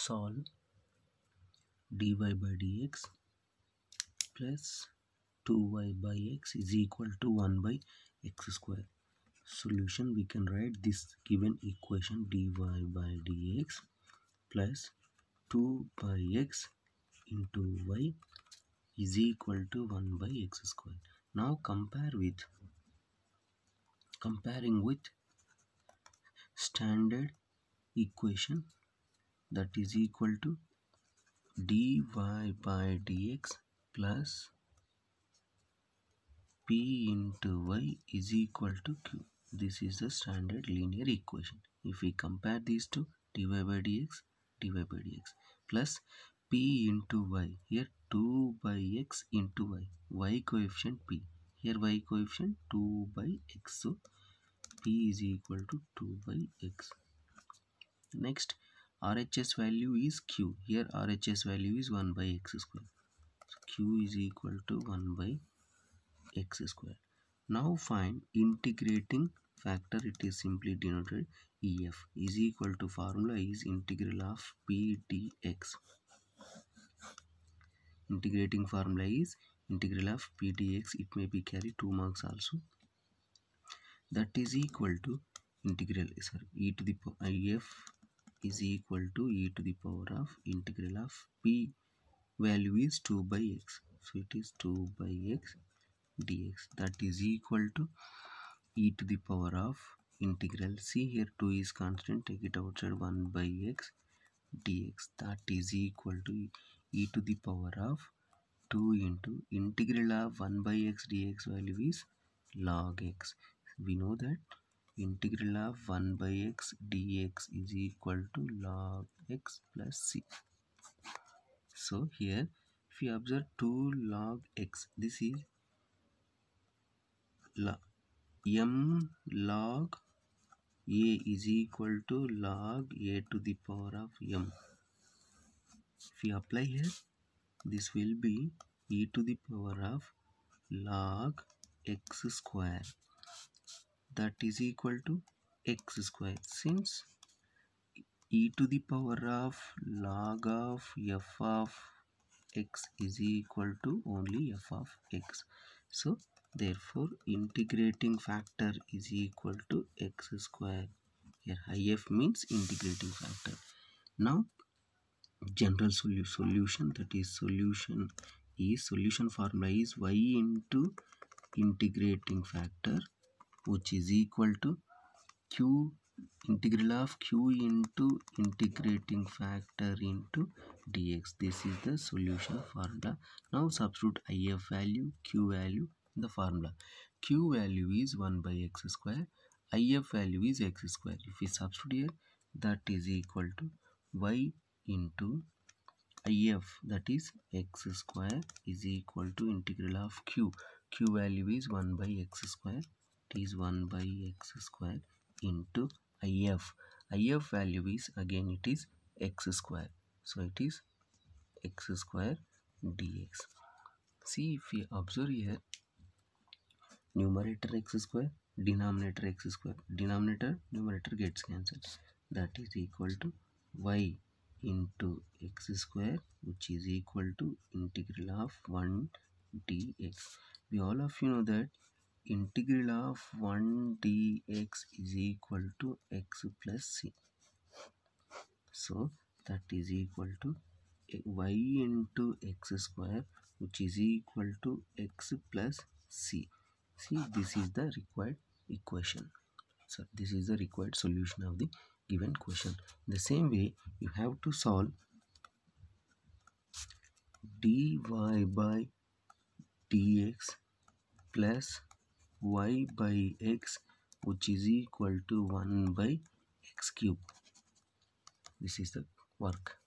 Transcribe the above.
solve dy by dx plus 2y by x is equal to 1 by x square. Solution we can write this given equation dy by dx plus 2 by x into y is equal to 1 by x square. Now compare with comparing with standard equation that is equal to dy by dx plus p into y is equal to q. This is the standard linear equation. If we compare these two, dy by dx, dy by dx plus p into y. Here 2 by x into y. y coefficient p. Here y coefficient 2 by x. So p is equal to 2 by x. Next RHS value is Q. Here RHS value is 1 by x square. So Q is equal to 1 by x square. Now find integrating factor it is simply denoted EF is equal to formula is integral of P dx. Integrating formula is integral of P dx it may be carry 2 marks also that is equal to integral sorry e to the EF is equal to e to the power of integral of p value is 2 by x so it is 2 by x dx that is equal to e to the power of integral c here 2 is constant take it outside 1 by x dx that is equal to e to the power of 2 into integral of 1 by x dx value is log x we know that integral of 1 by x dx is equal to log x plus c. So here if you observe 2 log x this is log m log a is equal to log a to the power of m. If you apply here this will be e to the power of log x square that is equal to x square since e to the power of log of f of x is equal to only f of x so therefore integrating factor is equal to x square here if means integrating factor now general solu solution that is solution is solution formula is y into integrating factor which is equal to q integral of q into integrating factor into dx this is the solution formula now substitute if value q value in the formula q value is 1 by x square if value is x square if we substitute here that is equal to y into if that is x square is equal to integral of q q value is 1 by x square is 1 by x square into if if value is again it is x square so it is x square dx see if we observe here numerator x square denominator x square denominator numerator gets cancelled that is equal to y into x square which is equal to integral of 1 dx we all of you know that integral of 1 dx is equal to x plus c so that is equal to y into x square which is equal to x plus c see this is the required equation so this is the required solution of the given question the same way you have to solve dy by dx plus y by x which is equal to 1 by x cube this is the work